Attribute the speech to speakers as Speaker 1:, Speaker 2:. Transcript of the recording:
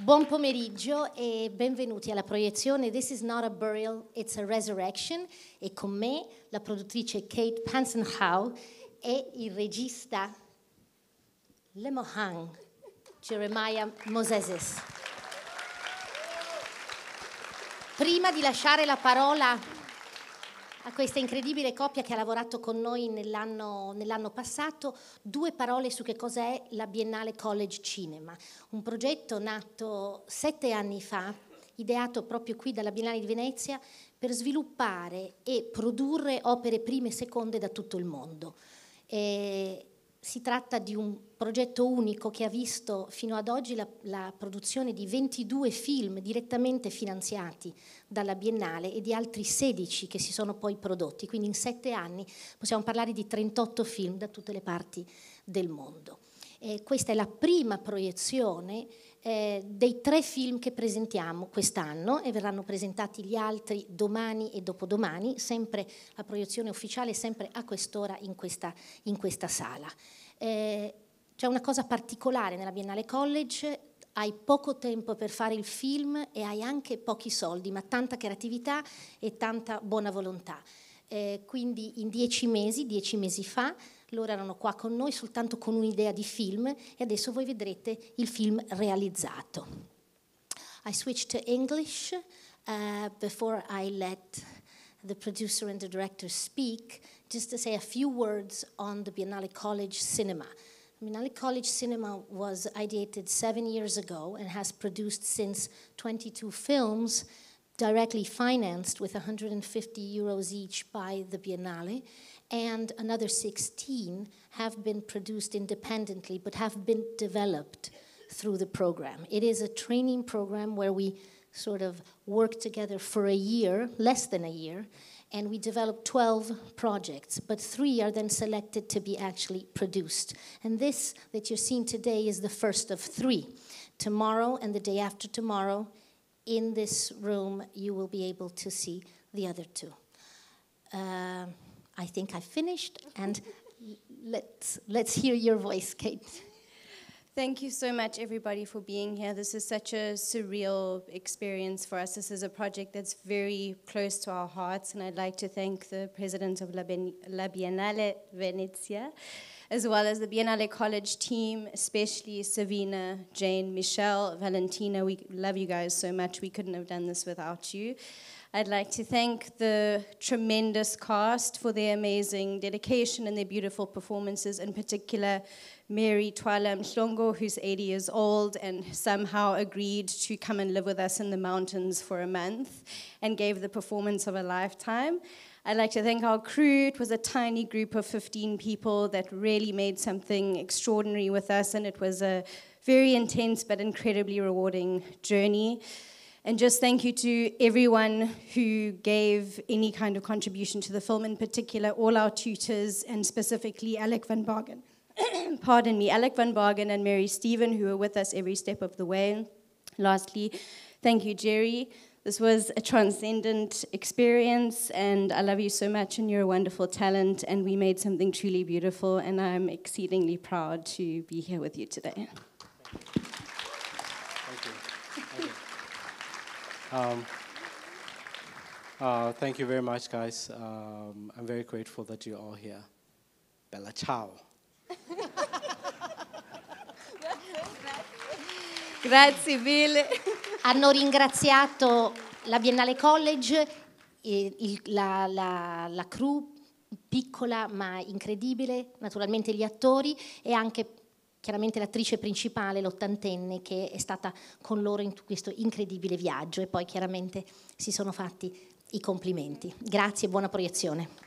Speaker 1: Buon pomeriggio e benvenuti alla proiezione This is not a burial, it's a resurrection e con me la produttrice Kate Pansenhow e il regista Lemohan Jeremiah Moseses. Prima di lasciare la parola a questa incredibile coppia che ha lavorato con noi nell'anno, nell'anno passato, due parole su che cos'è la Biennale College Cinema, un progetto nato sette anni fa, ideato proprio qui dalla Biennale di Venezia, per sviluppare e produrre opere prime e seconde da tutto il mondo. Eh, si tratta di un progetto unico che ha visto fino ad oggi la, la, produzione di 22 film direttamente finanziati dalla Biennale e di altri 16 che si sono poi prodotti, quindi in sette anni possiamo parlare di 38 film da tutte le parti del mondo. Eh, questa è la prima proiezione eh, dei tre film che presentiamo quest'anno e verranno presentati gli altri domani e dopodomani, sempre a proiezione ufficiale, sempre a quest'ora in questa, in questa sala. Eh, c'è una cosa particolare nella Biennale College, hai poco tempo per fare il film e hai anche pochi soldi, ma tanta creatività e tanta buona volontà eh, quindi in dieci mesi, dieci mesi fa, loro erano qua con noi soltanto con un'idea di film e adesso voi vedrete il film realizzato. I switched to English uh, before I let the producer and the director speak, just to say a few words on the Biennale College Cinema. Biennale College Cinema was ideated seven years ago and has produced since 22 films. directly financed with 150 euros each by the Biennale, and another 16 have been produced independently but have been developed through the program. It is a training program where we sort of work together for a year, less than a year, and we develop 12 projects, but three are then selected to be actually produced. And this that you're seeing today is the first of three. Tomorrow and the day after tomorrow in this room, you will be able to see the other two. Uh, I think I finished, and let's, let's hear your voice, Kate.
Speaker 2: Thank you so much, everybody, for being here. This is such a surreal experience for us. This is a project that's very close to our hearts, and I'd like to thank the president of La, ben La Biennale Venezia as well as the Biennale College team, especially Savina, Jane, Michelle, Valentina. We love you guys so much. We couldn't have done this without you. I'd like to thank the tremendous cast for their amazing dedication and their beautiful performances, in particular Mary Twala Mhlongo, who's 80 years old and somehow agreed to come and live with us in the mountains for a month and gave the performance of a lifetime. I'd like to thank our crew. It was a tiny group of 15 people that really made something extraordinary with us, and it was a very intense but incredibly rewarding journey. And just thank you to everyone who gave any kind of contribution to the film, in particular, all our tutors, and specifically Alec Van Bargen. Pardon me, Alec Van Bargen and Mary Stephen, who were with us every step of the way. Lastly, thank you, Jerry. This was a transcendent experience, and I love you so much, and you're a wonderful talent, and we made something truly beautiful, and I'm exceedingly proud to be here with you today. Thank you. Thank you. Um, uh, thank you very much, guys. Um, I'm very grateful that you're all here. Bella ciao. Grazie
Speaker 1: mille. Hanno ringraziato la Biennale College, eh, il, la, la, la crew piccola ma incredibile, naturalmente gli attori e anche chiaramente l'attrice principale, l'ottantenne, che è stata con loro in questo incredibile viaggio e poi chiaramente si sono fatti i complimenti. Grazie e buona proiezione.